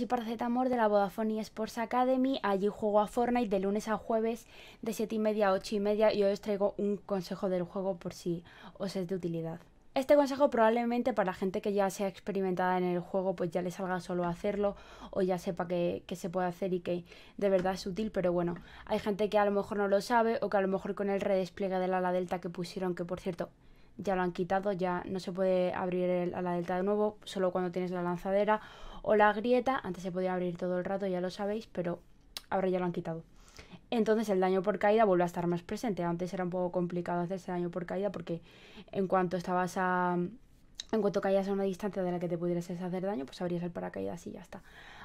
y y amor de la Vodafone Sports Academy. Allí juego a Fortnite de lunes a jueves de 7 y media a 8 y media y hoy os traigo un consejo del juego por si os es de utilidad. Este consejo probablemente para gente que ya sea experimentada en el juego, pues ya le salga solo hacerlo o ya sepa que, que, se puede hacer y que de verdad es útil, pero bueno, hay gente que a lo mejor no lo sabe o que a lo mejor con el redespliegue del ala delta que pusieron, que por cierto ya lo han quitado, ya no se puede abrir el ala delta de nuevo, solo cuando tienes la lanzadera o la grieta. Antes se podía abrir todo el rato, ya lo sabéis, pero ahora ya lo han quitado. Entonces el daño por caída vuelve a estar más presente. Antes era un poco complicado hacerse daño por caída porque en cuanto estabas En cuanto caías a una distancia de la que te pudieras hacer daño, pues abrías el paracaídas y ya está.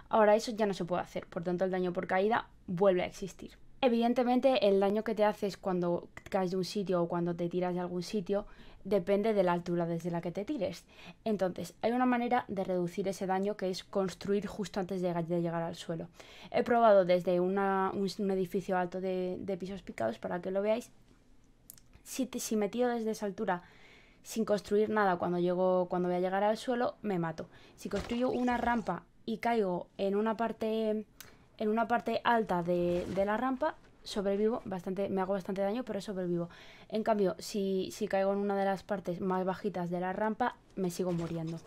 Ahora eso ya no se puede hacer, por tanto el daño por caída vuelve a existir. Evidentemente el daño que te haces cuando caes de un sitio o cuando te tiras de algún sitio depende de la altura desde la que te tires. Entonces, hay una manera de reducir ese daño que es construir justo antes de, llegar al suelo. He probado desde un, edificio alto de, pisos picados para que lo veáis. Si, si me tiro desde esa altura sin construir nada cuando, llego, cuando voy a llegar al suelo, me mato. Si construyo una rampa y caigo en una parte en una parte alta de, de la rampa sobrevivo bastante, me hago bastante daño, pero sobrevivo. En cambio, si, si, caigo en una de las partes más bajitas de la rampa, me sigo muriendo.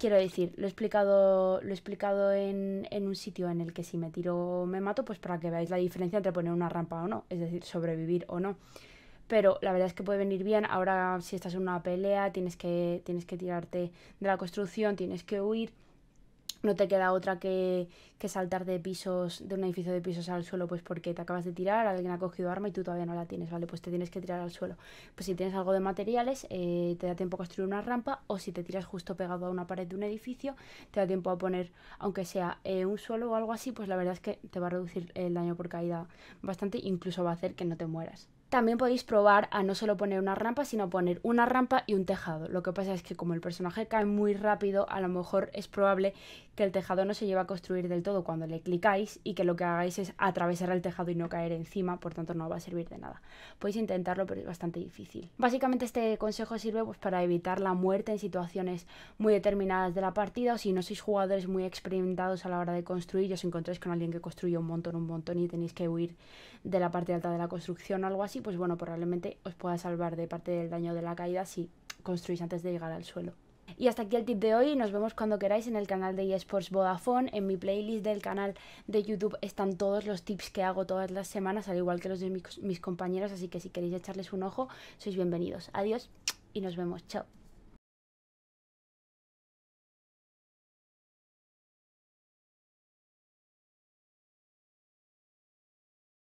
Quiero decir, lo he explicado, lo he explicado en, en, un sitio en el que si me tiro me mato, pues para que veáis la diferencia entre poner una rampa o no, es decir, sobrevivir o no. Pero la verdad es que puede venir bien. Ahora, si estás en una pelea, tienes que, tienes que tirarte de la construcción, tienes que huir no te queda otra que, saltar de pisos, de un edificio de pisos al suelo, pues porque te acabas de tirar, alguien ha cogido arma y tú todavía no la tienes, ¿vale? Pues te tienes que tirar al suelo. Pues si tienes algo de materiales, eh, te da tiempo a construir una rampa, o si te tiras justo pegado a una pared de un edificio, te da tiempo a poner, aunque sea eh, un suelo o algo así, pues la verdad es que te va a reducir el daño por caída bastante, incluso va a hacer que no te mueras. También podéis probar a no solo poner una rampa, sino poner una rampa y un tejado. Lo que pasa es que como el personaje cae muy rápido, a lo mejor es probable que el tejado no se lleve a construir del todo cuando le clicáis y que lo que hagáis es atravesar el tejado y no caer encima, por tanto no va a servir de nada. Podéis intentarlo, pero es bastante difícil. Básicamente este consejo sirve pues, para evitar la muerte en situaciones muy determinadas de la partida o si no sois jugadores muy experimentados a la hora de construir y os encontráis con alguien que construye un montón, un montón y tenéis que huir de la parte alta de la construcción o algo así, pues bueno, probablemente os pueda salvar de parte del daño de la caída si construís antes de llegar al suelo. Y hasta aquí el tip de hoy, nos vemos cuando queráis en el canal de eSports Vodafone, en mi playlist del canal de YouTube están todos los tips que hago todas las semanas, al igual que los de mis compañeros, así que si queréis echarles un ojo, sois bienvenidos. Adiós y nos vemos, chao.